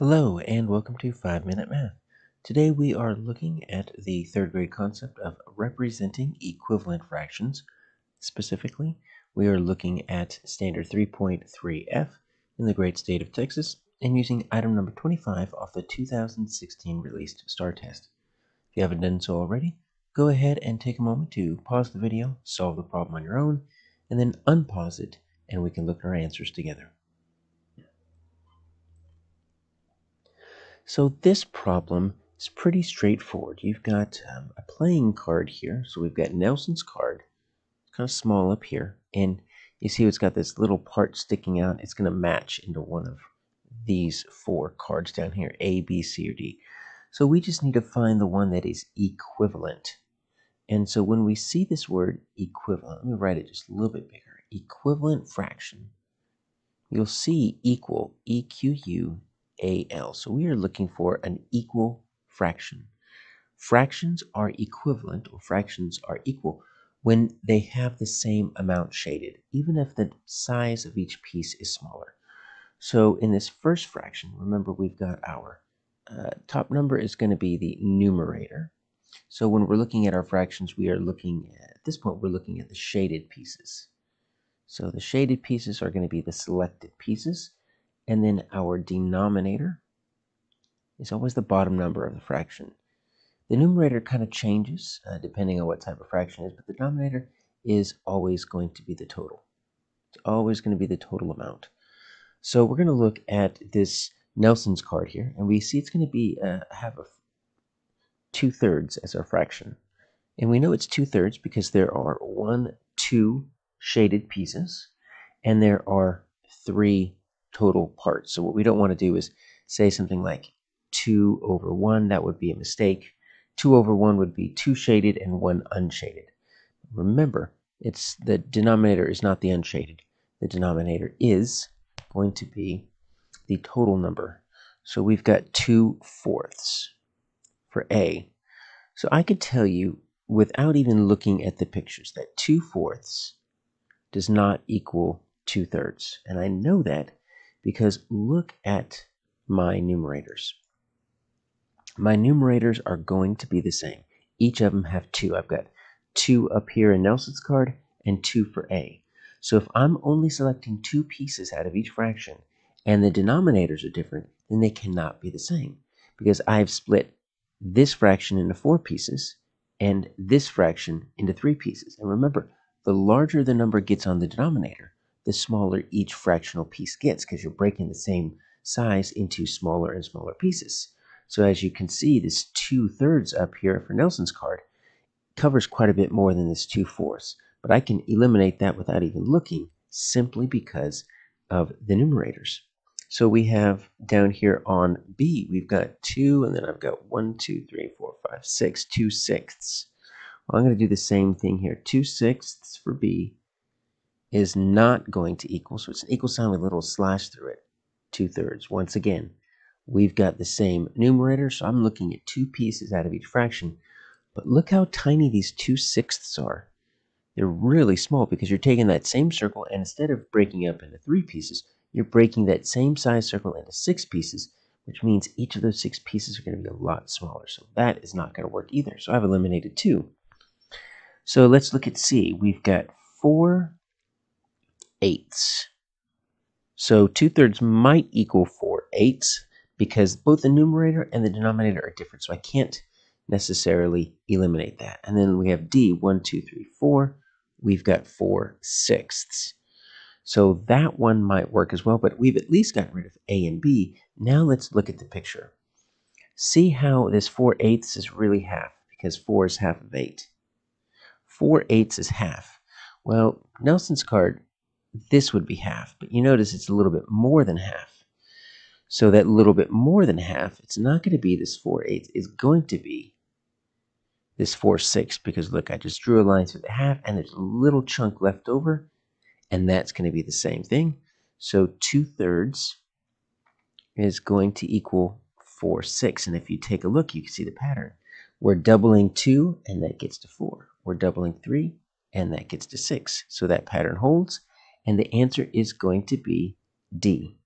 Hello and welcome to 5 Minute Math. Today we are looking at the third grade concept of representing equivalent fractions. Specifically, we are looking at standard 3.3F in the great state of Texas and using item number 25 off the 2016 released STAR test. If you haven't done so already, go ahead and take a moment to pause the video, solve the problem on your own, and then unpause it and we can look at our answers together. So this problem is pretty straightforward. You've got um, a playing card here. So we've got Nelson's card. It's kind of small up here. And you see it's got this little part sticking out. It's going to match into one of these four cards down here, A, B, C, or D. So we just need to find the one that is equivalent. And so when we see this word equivalent, let me write it just a little bit bigger. Equivalent fraction. You'll see equal, E-Q-U, AL. So we are looking for an equal fraction. Fractions are equivalent or fractions are equal when they have the same amount shaded, even if the size of each piece is smaller. So in this first fraction, remember we've got our uh, top number is going to be the numerator. So when we're looking at our fractions, we are looking at, at this point, we're looking at the shaded pieces. So the shaded pieces are going to be the selected pieces. And then our denominator is always the bottom number of the fraction. The numerator kind of changes uh, depending on what type of fraction is, but the denominator is always going to be the total. It's always going to be the total amount. So we're going to look at this Nelson's card here, and we see it's going to be uh, have a two-thirds as our fraction. And we know it's two-thirds because there are one, two shaded pieces, and there are three total parts. So what we don't want to do is say something like 2 over 1. That would be a mistake. 2 over 1 would be 2 shaded and 1 unshaded. Remember, it's the denominator is not the unshaded. The denominator is going to be the total number. So we've got 2 fourths for A. So I could tell you without even looking at the pictures that 2 fourths does not equal 2 thirds. And I know that because look at my numerators. My numerators are going to be the same. Each of them have two. I've got two up here in Nelson's card and two for A. So if I'm only selecting two pieces out of each fraction and the denominators are different, then they cannot be the same because I've split this fraction into four pieces and this fraction into three pieces. And remember, the larger the number gets on the denominator, the smaller each fractional piece gets because you're breaking the same size into smaller and smaller pieces. So as you can see, this two-thirds up here for Nelson's card covers quite a bit more than this two-fourths. But I can eliminate that without even looking simply because of the numerators. So we have down here on B, we've got 2, and then I've got one, two, three, four, five, six, two sixths. Well, I'm going to do the same thing here. 2 sixths for B, is not going to equal, so it's an equal sign with a little slash through it, two-thirds. Once again, we've got the same numerator, so I'm looking at two pieces out of each fraction. But look how tiny these two-sixths are. They're really small because you're taking that same circle, and instead of breaking up into three pieces, you're breaking that same size circle into six pieces, which means each of those six pieces are going to be a lot smaller. So that is not going to work either. So I've eliminated two. So let's look at C. We've got four eighths. So 2 thirds might equal 4 eighths because both the numerator and the denominator are different. So I can't necessarily eliminate that. And then we have D, 1, 2, 3, 4. We've got 4 sixths. So that one might work as well, but we've at least gotten rid of A and B. Now let's look at the picture. See how this 4 eighths is really half, because 4 is half of 8. 4 eighths is half. Well, Nelson's card this would be half. But you notice it's a little bit more than half. So that little bit more than half, it's not going to be this 4 eighths. It's going to be this 4 6 because look, I just drew a line through the half and there's a little chunk left over. And that's going to be the same thing. So 2 thirds is going to equal 4 6. And if you take a look, you can see the pattern. We're doubling 2 and that gets to 4. We're doubling 3 and that gets to 6. So that pattern holds and the answer is going to be D.